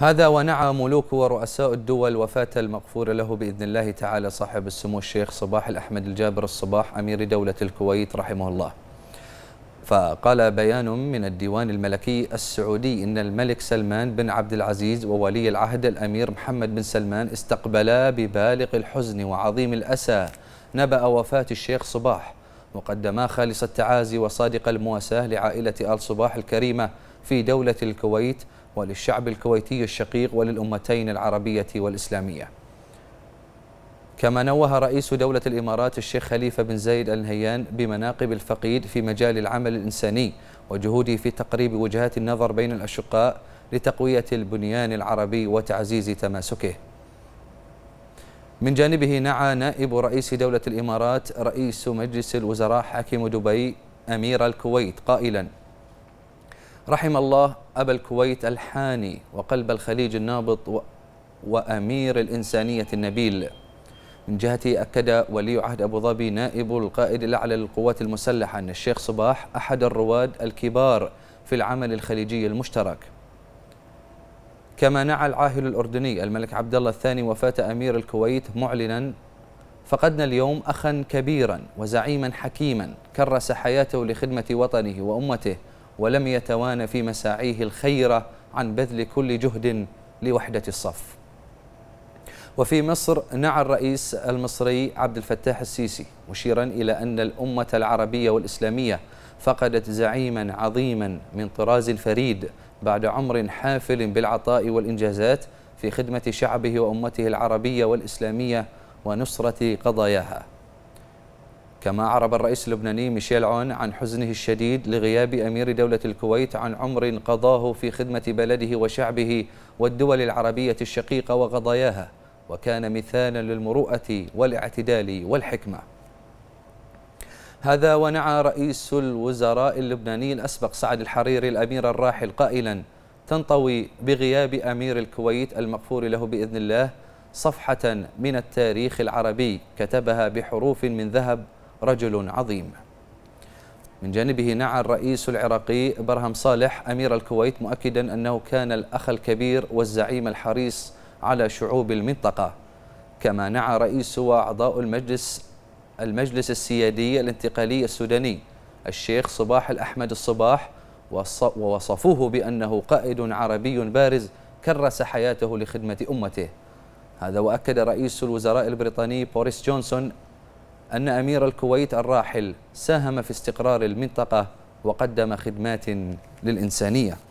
هذا ونعى ملوك ورؤساء الدول وفاة المغفور له بإذن الله تعالى صاحب السمو الشيخ صباح الأحمد الجابر الصباح أمير دولة الكويت رحمه الله فقال بيان من الديوان الملكي السعودي إن الملك سلمان بن عبد العزيز وولي العهد الأمير محمد بن سلمان استقبلا ببالغ الحزن وعظيم الأسى نبأ وفاة الشيخ صباح وقدما خالص التعازي وصادق المواساة لعائلة آل صباح الكريمة في دولة الكويت وللشعب الكويتي الشقيق وللأمتين العربية والإسلامية كما نوه رئيس دولة الإمارات الشيخ خليفة بن زايد آل نهيان بمناقب الفقيد في مجال العمل الإنساني وجهوده في تقريب وجهات النظر بين الأشقاء لتقوية البنيان العربي وتعزيز تماسكه من جانبه نعى نائب رئيس دولة الإمارات رئيس مجلس الوزراء حاكم دبي أمير الكويت قائلاً رحم الله أبا الكويت الحاني وقلب الخليج النابض وأمير الإنسانية النبيل من جهته أكد ولي عهد أبو ظبي نائب القائد الأعلى للقوات المسلحة أن الشيخ صباح أحد الرواد الكبار في العمل الخليجي المشترك كما نعى العاهل الأردني الملك عبد الله الثاني وفاة أمير الكويت معلنا فقدنا اليوم أخا كبيرا وزعيما حكيما كرس حياته لخدمة وطنه وأمته ولم يتوانى في مساعيه الخيرة عن بذل كل جهد لوحدة الصف وفي مصر نعى الرئيس المصري عبد الفتاح السيسي مشيرا إلى أن الأمة العربية والإسلامية فقدت زعيما عظيما من طراز فريد بعد عمر حافل بالعطاء والإنجازات في خدمة شعبه وأمته العربية والإسلامية ونصرة قضاياها كما أعرب الرئيس اللبناني ميشيل عون عن حزنه الشديد لغياب أمير دولة الكويت عن عمر قضاه في خدمة بلده وشعبه والدول العربية الشقيقة وقضاياها وكان مثالا للمروءة والاعتدال والحكمة هذا ونعى رئيس الوزراء اللبناني الأسبق سعد الحريري الأمير الراحل قائلا تنطوي بغياب أمير الكويت المغفور له بإذن الله صفحة من التاريخ العربي كتبها بحروف من ذهب رجل عظيم من جانبه نعى الرئيس العراقي برهم صالح أمير الكويت مؤكدا أنه كان الأخ الكبير والزعيم الحريص على شعوب المنطقة كما نعى رئيس وأعضاء المجلس المجلس السيادي الانتقالي السوداني الشيخ صباح الأحمد الصباح ووصفوه بأنه قائد عربي بارز كرس حياته لخدمة أمته هذا وأكد رئيس الوزراء البريطاني بوريس جونسون أن أمير الكويت الراحل ساهم في استقرار المنطقة وقدم خدمات للإنسانية